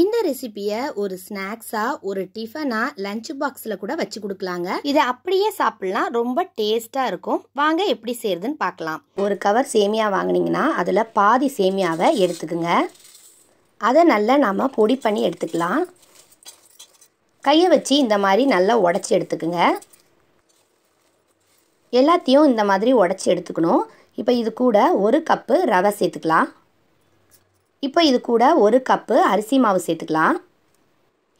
இந்த ரெசிபியை ஒரு ஸ்நாக்ஸா ஒரு டிஃபனா லஞ்ச் பாக்ஸ்ல கூட வச்சு கொடுக்கலாங்க இதை அப்படியே சாப்பிடலாம் ரொம்ப டேஸ்டா இருக்கும் வாங்க எப்படி செய்யறதுன்னு பார்க்கலாம் ஒரு கவர் சேமியா வாங்கினீங்கன்னா அதில் பாதி சேமியாவை எடுத்துக்குங்க அதை நல்லா நாம் பொடி பண்ணி எடுத்துக்கலாம் கையை வச்சு இந்த மாதிரி நல்லா உடச்சி எடுத்துக்குங்க எல்லாத்தையும் இந்த மாதிரி உடச்சி எடுத்துக்கணும் இப்போ இது கூட ஒரு கப்பு ரவை சேர்த்துக்கலாம் இப்போ இது கூட ஒரு கப்பு அரிசி மாவு சேர்த்துக்கலாம்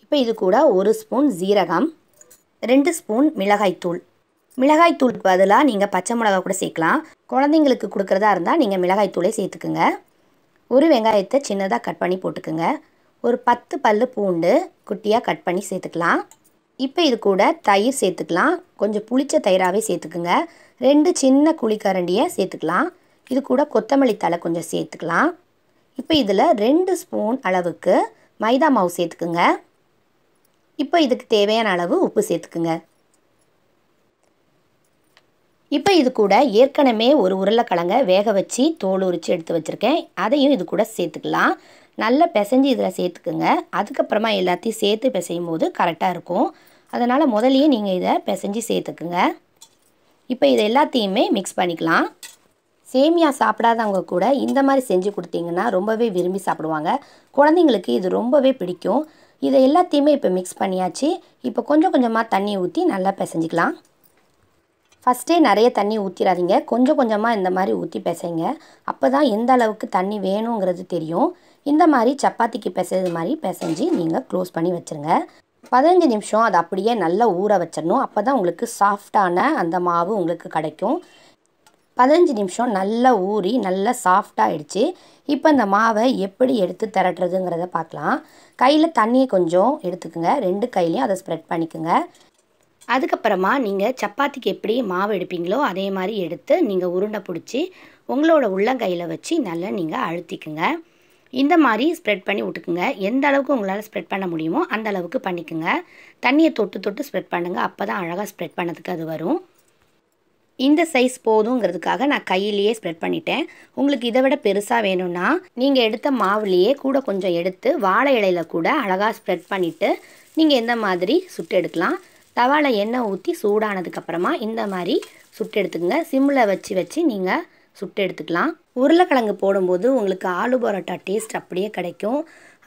இப்போ இது கூட ஒரு ஸ்பூன் ஜீரகம் ரெண்டு ஸ்பூன் மிளகாய்த்தூள் மிளகாய்த்தூளுக்கு பதிலாக நீங்கள் பச்சை மிளகா கூட சேர்க்கலாம் குழந்தைங்களுக்கு கொடுக்குறதா இருந்தால் நீங்கள் மிளகாய்த்தூளே சேர்த்துக்குங்க ஒரு வெங்காயத்தை சின்னதாக கட் பண்ணி போட்டுக்குங்க ஒரு பத்து பல் பூண்டு குட்டியாக கட் பண்ணி சேர்த்துக்கலாம் இப்போ இது கூட தயிர் சேர்த்துக்கலாம் கொஞ்சம் புளிச்ச தயிராகவே சேர்த்துக்குங்க ரெண்டு சின்ன குழிக்கரண்டியை சேர்த்துக்கலாம் இது கூட கொத்தமல்லி தலை கொஞ்சம் சேர்த்துக்கலாம் இப்போ இதில் ரெண்டு ஸ்பூன் அளவுக்கு மைதா மாவு சேர்த்துக்குங்க இப்போ இதுக்கு தேவையான அளவு உப்பு சேர்த்துக்குங்க இப்போ இது கூட ஏற்கனவே ஒரு உருளைக்கிழங்க வேக வச்சு தோல் உரித்து எடுத்து வச்சுருக்கேன் அதையும் இது கூட சேர்த்துக்கலாம் நல்லா பிசைஞ்சு இதில் சேர்த்துக்குங்க அதுக்கப்புறமா எல்லாத்தையும் சேர்த்து பிசையும் போது கரெக்டாக இருக்கும் அதனால் முதலியே நீங்கள் இதை பிசைஞ்சு சேர்த்துக்குங்க இப்போ இதை எல்லாத்தையுமே மிக்ஸ் பண்ணிக்கலாம் சேமியா சாப்பிடாதவங்க கூட இந்த மாதிரி செஞ்சு கொடுத்தீங்கன்னா ரொம்பவே விரும்பி சாப்பிடுவாங்க குழந்தைங்களுக்கு இது ரொம்பவே பிடிக்கும் இதை எல்லாத்தையுமே இப்போ மிக்ஸ் பண்ணியாச்சு இப்போ கொஞ்சம் கொஞ்சமாக தண்ணி ஊற்றி நல்லா பிசைஞ்சிக்கலாம் ஃபஸ்ட்டே நிறைய தண்ணி ஊற்றிடாதீங்க கொஞ்சம் கொஞ்சமாக இந்த மாதிரி ஊற்றி பிசைங்க அப்போ தான் எந்த அளவுக்கு தண்ணி வேணுங்கிறது தெரியும் இந்த மாதிரி சப்பாத்திக்கு பிசைது மாதிரி பிசைஞ்சு நீங்கள் க்ளோஸ் பண்ணி வச்சுருங்க பதினஞ்சு நிமிஷம் அதை அப்படியே நல்லா ஊற வச்சிடணும் அப்போ தான் உங்களுக்கு சாஃப்டான அந்த மாவு உங்களுக்கு கிடைக்கும் பதினஞ்சு நிமிஷம் நல்லா ஊறி நல்லா சாஃப்டாகிடுச்சு இப்போ இந்த மாவை எப்படி எடுத்து திரட்டுறதுங்கிறத பார்க்கலாம் கையில் தண்ணியை கொஞ்சம் எடுத்துக்கோங்க ரெண்டு கையிலையும் அதை ஸ்ப்ரெட் பண்ணிக்கோங்க அதுக்கப்புறமா நீங்கள் சப்பாத்திக்கு எப்படி மாவு எடுப்பீங்களோ அதே மாதிரி எடுத்து நீங்கள் உருண்டை பிடிச்சி உங்களோட உள்ளங்கையில் வச்சு நல்லா நீங்கள் அழுத்திக்குங்க இந்த மாதிரி ஸ்ப்ரெட் பண்ணி விட்டுக்குங்க எந்த அளவுக்கு உங்களால் ஸ்ப்ரெட் பண்ண முடியுமோ அந்த அளவுக்கு பண்ணிக்குங்க தண்ணியை தொட்டு தொட்டு ஸ்ப்ரெட் பண்ணுங்கள் அப்போ தான் அழகாக ஸ்ப்ரெட் பண்ணதுக்கு அது வரும் இந்த சைஸ் போதுங்கிறதுக்காக நான் கையிலேயே ஸ்ப்ரெட் பண்ணிட்டேன் உங்களுக்கு இதை விட பெருசாக வேணும்னா நீங்கள் எடுத்த மாவுலேயே கூட கொஞ்சம் எடுத்து வாழை இலையில கூட அழகாக ஸ்ப்ரெட் பண்ணிவிட்டு நீங்கள் எந்த மாதிரி சுட்டு எடுக்கலாம் தவாலை எண்ணெய் ஊற்றி சூடானதுக்கப்புறமா இந்த மாதிரி சுட்டு எடுத்துக்கங்க சிம்மில் வச்சு வச்சு நீங்கள் சுட்டு எடுத்துக்கலாம் உருளைக்கிழங்கு போடும்போது உங்களுக்கு ஆலு பரோட்டா டேஸ்ட் அப்படியே கிடைக்கும்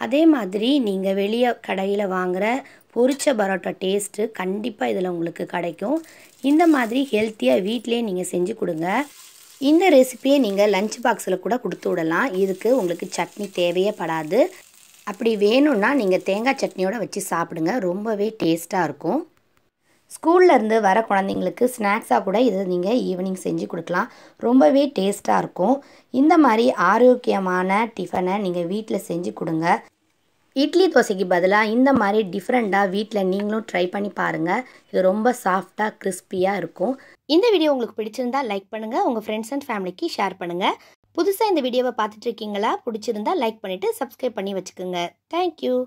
அதே மாதிரி நீங்கள் வெளியே கடையில் வாங்குகிற பொரிச்ச பரோட்டா டேஸ்ட்டு கண்டிப்பாக இதில் உங்களுக்கு கிடைக்கும் இந்த மாதிரி ஹெல்த்தியாக வீட்டிலே நீங்கள் செஞ்சு கொடுங்க இந்த ரெசிப்பியை நீங்கள் லஞ்ச் பாக்ஸில் கூட கொடுத்து விடலாம் இதுக்கு உங்களுக்கு சட்னி தேவையே படாது அப்படி வேணும்னா நீங்கள் தேங்காய் சட்னியோடு வச்சு சாப்பிடுங்க ரொம்பவே டேஸ்ட்டாக இருக்கும் ஸ்கூல்லேருந்து வர குழந்தைங்களுக்கு ஸ்நாக்ஸாக கூட இதை நீங்கள் ஈவினிங் செஞ்சு கொடுக்கலாம் ரொம்பவே டேஸ்ட்டாக இருக்கும் இந்த மாதிரி ஆரோக்கியமான டிஃபனை நீங்கள் வீட்டில் செஞ்சு கொடுங்க இட்லி தோசைக்கு பதிலாக இந்த மாதிரி டிஃப்ரெண்ட்டாக வீட்டில் நீங்களும் ட்ரை பண்ணி பாருங்கள் இது ரொம்ப சாஃப்டாக கிறிஸ்பியாக இருக்கும் இந்த வீடியோ உங்களுக்கு பிடிச்சிருந்தா லைக் பண்ணுங்கள் உங்கள் ஃப்ரெண்ட்ஸ் அண்ட் ஃபேமிலிக்கு ஷேர் பண்ணுங்கள் புதுசாக இந்த வீடியோவை பார்த்துட்ருக்கீங்களா பிடிச்சிருந்தா லைக் பண்ணிவிட்டு சப்ஸ்கிரைப் பண்ணி வச்சுக்கோங்க தேங்க்யூ